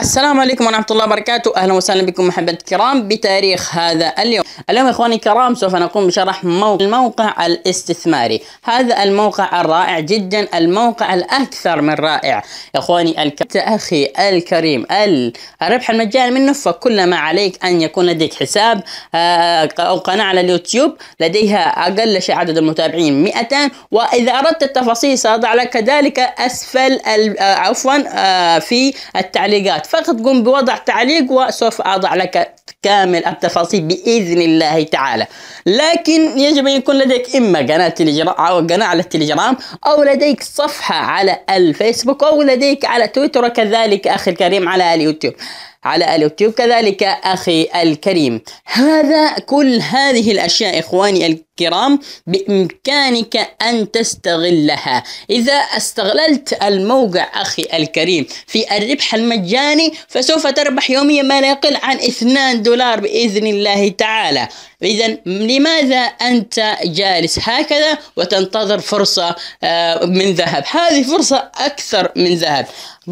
السلام عليكم ورحمة الله وبركاته أهلا وسهلا بكم محبة الكرام بتاريخ هذا اليوم اليوم إخواني الكرام سوف نقوم بشرح الموقع الاستثماري هذا الموقع الرائع جدا الموقع الأكثر من رائع إخواني الكرام أخي الكريم الربح المجاني منه فكل ما عليك أن يكون لديك حساب آه، أو قناة على اليوتيوب لديها أقل شيء عدد المتابعين 200 وإذا أردت التفاصيل سأضع لك ذلك أسفل آه، عفوا آه، في التعليقات فقط قم بوضع تعليق وسوف أضع لك كامل التفاصيل بإذن الله تعالى لكن يجب أن يكون لديك إما قناة تليجرام أو قناة على التليجرام أو لديك صفحة على الفيسبوك أو لديك على تويتر وكذلك أخي الكريم على اليوتيوب على اليوتيوب كذلك أخي الكريم هذا كل هذه الأشياء إخواني الكرام بإمكانك أن تستغلها إذا استغللت الموقع أخي الكريم في الربح المجاني فسوف تربح يوميا ما لا يقل عن 2 دولار بإذن الله تعالى إذا لماذا أنت جالس هكذا وتنتظر فرصة آه، من ذهب هذه فرصة أكثر من ذهب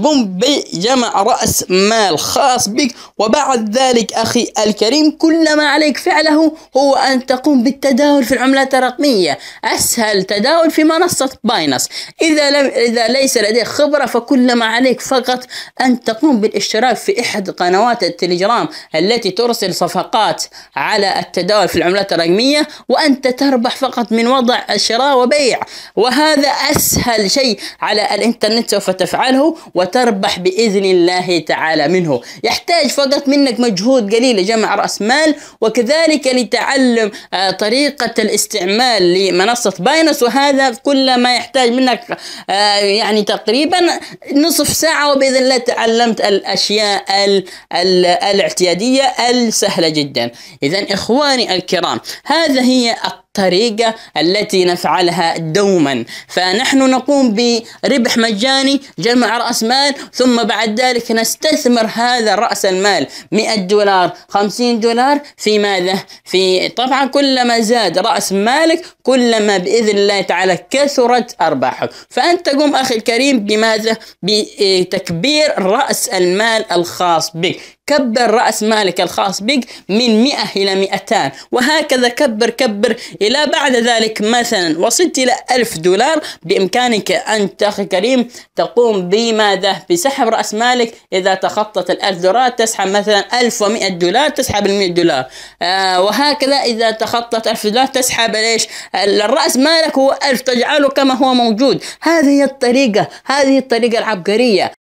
قم بجمع رأس مال خاص بك وبعد ذلك أخي الكريم كل ما عليك فعله هو أن تقوم بالتداول في العملات الرقمية أسهل تداول في منصة باينس إذا, لم إذا ليس لديك خبرة فكل ما عليك فقط أن تقوم بالاشتراك في إحدى قنوات التليجرام التي ترسل صفقات على التداول الدولار في العملات الرقمية وأنت تربح فقط من وضع شراء وبيع وهذا أسهل شيء على الإنترنت سوف تفعله وتربح بإذن الله تعالى منه يحتاج فقط منك مجهود قليل لجمع رأس مال وكذلك لتعلم آه، طريقة الاستعمال لمنصة باينس وهذا كل ما يحتاج منك آه، يعني تقريبا نصف ساعة وبإذن الله تعلمت الأشياء الاعتيادية السهلة جدا إذا إخواني الكرام هذا هي الطريقة التي نفعلها دوما فنحن نقوم بربح مجاني جمع رأس مال ثم بعد ذلك نستثمر هذا رأس المال 100 دولار 50 دولار في ماذا؟ في طبعا كلما زاد رأس مالك كلما بإذن الله تعالى كثرت أرباحك فأنت تقوم أخي الكريم بماذا؟ بتكبير رأس المال الخاص بك كبر رأس مالك الخاص بك من 100 إلى 200 وهكذا كبر كبر إلى بعد ذلك مثلا وصلت إلى 1000 دولار بإمكانك أنت أخي كريم تقوم بماذا بسحب رأس مالك إذا تخطت ال 1000 دولار تسحب مثلا 1100 دولار تسحب ال 100 دولار آه وهكذا إذا تخطت 1000 دولار تسحب ليش الرأس مالك هو 1000 تجعله كما هو موجود هذه هي الطريقة هذه الطريقة العبقرية